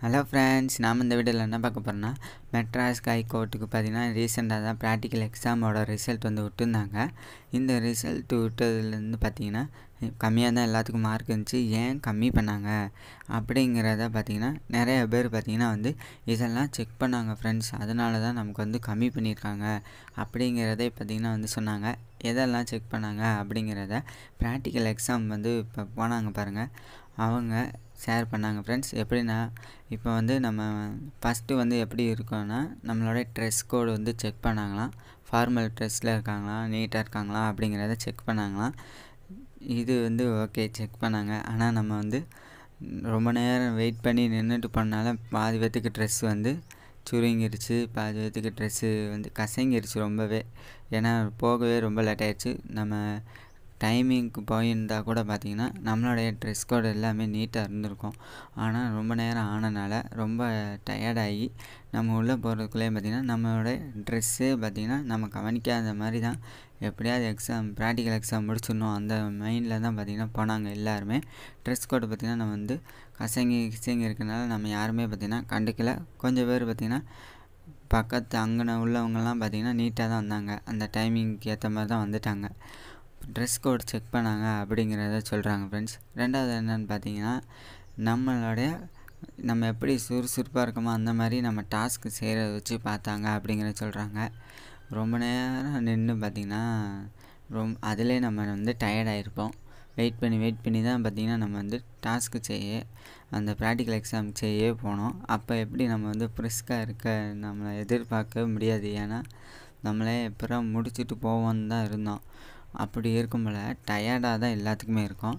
hello friends நாம் இந்த வீடியோவில் என்ன பார்க்க போகிறோம்னா மெட்ராஸ் ஹை கோர்ட்டுக்கு பார்த்திங்கன்னா ரீசெண்டாக தான் ப்ராக்டிக்கல் எக்ஸாமோட ரிசல்ட் வந்து விட்டுருந்தாங்க இந்த ரிசல்ட் விட்டதுலேருந்து பார்த்திங்கன்னா கம்மியாக தான் எல்லாத்துக்கும் மார்க் இருந்துச்சு ஏன் கம்மி பண்ணாங்க அப்படிங்கிறத பார்த்திங்கன்னா நிறைய பேர் பார்த்திங்கன்னா வந்து இதெல்லாம் செக் பண்ணாங்க ஃப்ரெண்ட்ஸ் அதனால தான் நமக்கு வந்து கம்மி பண்ணியிருக்காங்க அப்படிங்கிறதே பார்த்திங்கன்னா வந்து சொன்னாங்க எதெல்லாம் செக் பண்ணாங்க அப்படிங்கிறத ப்ராக்டிக்கல் எக்ஸாம் வந்து இப்போ போனாங்க பாருங்கள் அவங்க ஷேர் பண்ணாங்க ஃப்ரெண்ட்ஸ் எப்படின்னா இப்போ வந்து நம்ம ஃபஸ்ட்டு வந்து எப்படி இருக்கோம்னா நம்மளோட ட்ரெஸ் கோடு வந்து செக் பண்ணாங்களாம் ஃபார்மல் ட்ரெஸ்ஸில் இருக்காங்களா நீட்டாக இருக்காங்களா அப்படிங்கிறத செக் பண்ணாங்களாம் இது வந்து ஓகே செக் பண்ணாங்க ஆனால் நம்ம வந்து ரொம்ப நேரம் வெயிட் பண்ணி நின்றுட்டு பண்ணால பாதி பேத்துக்கு ட்ரெஸ் வந்து சுருங்கிருச்சு பாதி பேத்துக்கு ட்ரெஸ்ஸு வந்து கசங்கிருச்சு ரொம்பவே ஏன்னா போகவே ரொம்ப லேட் ஆயிடுச்சு நம்ம டைமிங்க்கு போயிருந்தால் கூட பார்த்திங்கன்னா நம்மளுடைய ட்ரெஸ் கோடு எல்லாமே நீட்டாக இருந்திருக்கும் ஆனால் ரொம்ப நேரம் ஆனனால ரொம்ப டயர்டாகி நம்ம உள்ளே போகிறதுக்குள்ளே பார்த்திங்கன்னா நம்மளுடைய ட்ரெஸ்ஸே பார்த்திங்கன்னா நம்ம கவனிக்காத மாதிரி தான் எப்படியாவது எக்ஸாம் ப்ராக்டிக்கல் எக்ஸாம் முடிச்சிடணும் அந்த மைண்டில் தான் பார்த்திங்கன்னா போனாங்க எல்லாருமே ட்ரெஸ் கோடு பார்த்திங்கன்னா நம்ம வந்து கசங்கி கிசங்கி இருக்கிறனால நம்ம யாருமே பார்த்திங்கன்னா கண்டுக்கல கொஞ்சம் பேர் பார்த்திங்கன்னா பக்கத்து அங்கன உள்ளவங்கெல்லாம் பார்த்திங்கன்னா நீட்டாக தான் வந்தாங்க அந்த டைமிங்க்கு ஏற்ற மாதிரி தான் வந்துட்டாங்க ட்ரெஸ் கோட் செக் பண்ணாங்க அப்படிங்கிறத சொல்கிறாங்க ஃப்ரெண்ட்ஸ் ரெண்டாவது என்னென்னு பார்த்தீங்கன்னா நம்மளுடைய நம்ம எப்படி சுறுசுறுப்பாக இருக்கோமோ அந்த மாதிரி நம்ம டாஸ்க்கு செய்கிறத வச்சு பார்த்தாங்க அப்படிங்கிறத சொல்கிறாங்க ரொம்ப நேரம் நின்று பார்த்திங்கன்னா ரொம் அதிலே நம்ம வந்து டயர்டாகிருப்போம் வெயிட் பண்ணி வெயிட் பண்ணி தான் பார்த்திங்கன்னா நம்ம வந்து டாஸ்க்கு செய்ய அந்த ப்ராக்டிக்கல் எக்ஸாம் செய்ய போனோம் அப்போ எப்படி நம்ம வந்து ஃப்ரெஷ்காக இருக்க நம்மளை எதிர்பார்க்க முடியாது ஏன்னா நம்மளே எப்பறம் முடிச்சுட்டு போவோன்னு தான் இருந்தோம் அப்படி இருக்கும்போல டயர்டாக தான் எல்லாத்துக்குமே இருக்கும்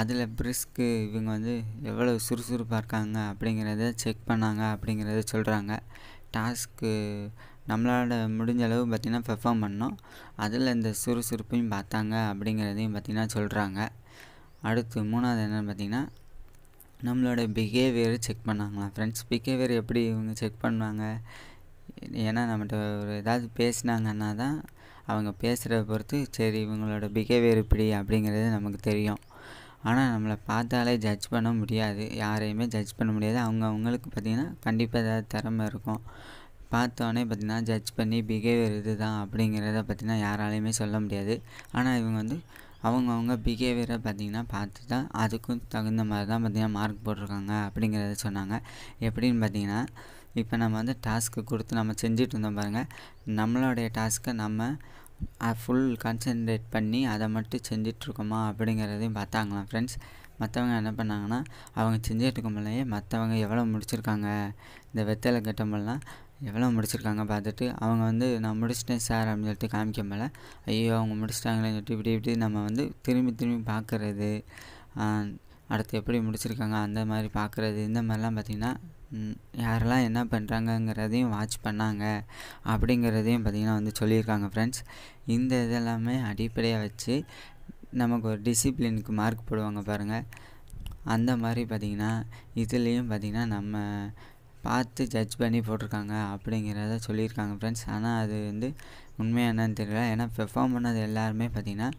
அதில் பிரிஸ்க்கு இவங்க வந்து எவ்வளோ சுறுசுறுப்பாக இருக்காங்க அப்படிங்கிறத செக் பண்ணாங்க அப்படிங்கிறத சொல்கிறாங்க டாஸ்க்கு நம்மளோட முடிஞ்ச அளவு பார்த்திங்கன்னா பெர்ஃபார்ம் பண்ணோம் அதில் இந்த சுறுசுறுப்பையும் பார்த்தாங்க அப்படிங்கிறதையும் பார்த்திங்கன்னா சொல்கிறாங்க அடுத்து மூணாவது என்னென்னு பார்த்திங்கன்னா நம்மளோட பிஹேவியர் செக் பண்ணாங்களாம் ஃப்ரெண்ட்ஸ் பிஹேவியர் எப்படி இவங்க செக் பண்ணுவாங்க ஏன்னா நம்மகிட்ட ஒரு ஏதாவது பேசினாங்கன்னா தான் அவங்க பேசுகிறத பொறுத்து சரி இவங்களோட பிஹேவியர் இப்படி அப்படிங்கிறது நமக்கு தெரியும் ஆனால் நம்மளை பார்த்தாலே ஜட்ஜ் பண்ண முடியாது யாரையுமே ஜட்ஜ் பண்ண முடியாது அவங்க அவங்களுக்கு பார்த்திங்கன்னா கண்டிப்பாக ஏதாவது திறமை இருக்கும் பார்த்தோன்னே பார்த்திங்கன்னா ஜட்ஜ் பண்ணி பிஹேவியர் இது தான் அப்படிங்கிறத பார்த்திங்கன்னா யாராலையுமே சொல்ல முடியாது ஆனால் இவங்க வந்து அவங்கவுங்க பிஹேவியரை பார்த்திங்கன்னா பார்த்து தான் அதுக்கும் தகுந்த மாதிரி தான் பார்த்திங்கன்னா மார்க் போட்டிருக்காங்க அப்படிங்கிறத சொன்னாங்க எப்படின்னு பார்த்திங்கன்னா இப்போ நம்ம வந்து டாஸ்க்கு கொடுத்து நம்ம செஞ்சுட்டு இருந்தோம் பாருங்கள் நம்மளுடைய டாஸ்க்கை நம்ம ஃபுல் கான்சென்ட்ரேட் பண்ணி அதை மட்டும் செஞ்சிட்ருக்கோமா அப்படிங்கிறதையும் பார்த்தாங்களாம் ஃப்ரெண்ட்ஸ் மற்றவங்க என்ன பண்ணாங்கன்னா அவங்க செஞ்சிட்ருக்கும்போதே மற்றவங்க எவ்வளோ முடிச்சிருக்காங்க இந்த வெத்தலை கட்டமெல்லாம் எவ்வளோ முடிச்சிருக்காங்க பார்த்துட்டு அவங்க வந்து நான் முடிச்சிட்டேன் சார் அப்படின்னு சொல்லிட்டு காமிக்கமல ஐயோ அவங்க முடிச்சிட்டாங்களேன்னு சொல்லிட்டு இப்படி இப்படி நம்ம வந்து திரும்பி திரும்பி பார்க்குறது அடுத்து எப்படி முடிச்சிருக்காங்க அந்த மாதிரி பார்க்குறது இந்த மாதிரிலாம் பார்த்திங்கன்னா யாரெல்லாம் என்ன பண்ணுறாங்கங்கிறதையும் வாட்ச் பண்ணாங்க அப்படிங்கிறதையும் பார்த்திங்கன்னா வந்து சொல்லியிருக்காங்க ஃப்ரெண்ட்ஸ் இந்த இதெல்லாமே அடிப்படையாக வச்சு நமக்கு ஒரு டிசிப்ளினுக்கு மார்க் போடுவாங்க பாருங்கள் அந்த மாதிரி பார்த்திங்கன்னா இதுலேயும் பார்த்திங்கன்னா நம்ம பார்த்து ஜட்ஜ் பண்ணி போட்டிருக்காங்க அப்படிங்கிறத சொல்லியிருக்காங்க ஃப்ரெண்ட்ஸ் ஆனால் அது வந்து உண்மையானு தெரியல ஏன்னா பெர்ஃபார்ம் பண்ணது எல்லாருமே பார்த்திங்கன்னா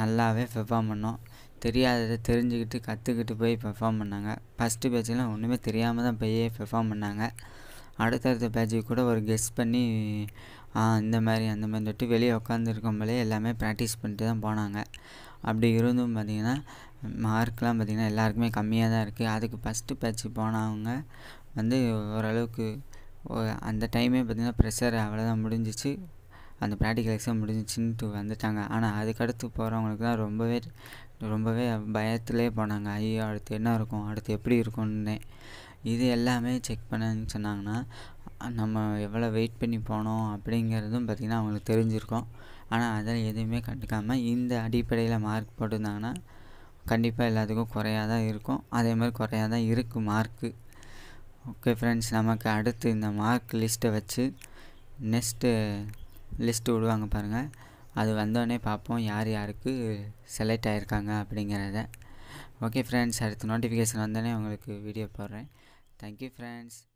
நல்லாவே பெர்ஃபார்ம் பண்ணோம் தெரியாததை தெரிஞ்சுக்கிட்டு கற்றுக்கிட்டு போய் பெர்ஃபார்ம் பண்ணாங்க ஃபஸ்ட்டு பேட்செலாம் ஒன்றுமே தெரியாமல் தான் போய் பெர்ஃபார்ம் பண்ணாங்க அடுத்தடுத்த பேட்சுக்கு கூட ஒரு கெஸ் பண்ணி இந்த மாதிரி அந்த மாதிரி தொட்டு வெளியே உட்காந்துருக்கும்போதே எல்லாமே ப்ராக்டிஸ் பண்ணிட்டு தான் போனாங்க அப்படி இருந்தும் பார்த்திங்கன்னா மார்க்லாம் பார்த்திங்கன்னா எல்லாருக்குமே கம்மியாக தான் இருக்குது அதுக்கு ஃபஸ்ட்டு பேட்ச் போனவங்க வந்து ஓரளவுக்கு அந்த டைமே பார்த்திங்கன்னா ப்ரெஷர் அவ்வளோதான் முடிஞ்சிச்சு அந்த ப்ராக்டிக்கல் எக்ஸாம் முடிஞ்சிச்சின்ட்டு வந்துட்டாங்க ஆனால் அதுக்கடுத்து போகிறவங்களுக்கு தான் ரொம்பவே ரொம்பவே பயத்துலேயே போனாங்க ஐயோ அடுத்து என்ன இருக்கும் அடுத்து எப்படி இருக்கும்னே இது எல்லாமே செக் பண்ணன்னு சொன்னாங்கன்னா நம்ம எவ்வளோ வெயிட் பண்ணி போனோம் அப்படிங்கிறதும் பார்த்திங்கன்னா அவங்களுக்கு தெரிஞ்சிருக்கும் ஆனால் அதில் எதுவுமே கண்டுக்காமல் இந்த அடிப்படையில் மார்க் போட்டிருந்தாங்கன்னா கண்டிப்பாக எல்லாத்துக்கும் குறையாக தான் இருக்கும் அதே மாதிரி குறையாக தான் இருக்குது மார்க்கு ஓகே ஃப்ரெண்ட்ஸ் நமக்கு அடுத்து இந்த மார்க் லிஸ்ட்டை வச்சு நெக்ஸ்ட்டு லிஸ்ட்டு விடுவாங்க பாருங்கள் அது வந்தோடனே பார்ப்போம் யார் யாருக்கு செலக்ட் ஆகியிருக்காங்க அப்படிங்கிறத ஓகே ஃப்ரெண்ட்ஸ் அடுத்த நோட்டிஃபிகேஷன் வந்தோடனே உங்களுக்கு வீடியோ போடுறேன் தேங்க்யூ ஃப்ரெண்ட்ஸ்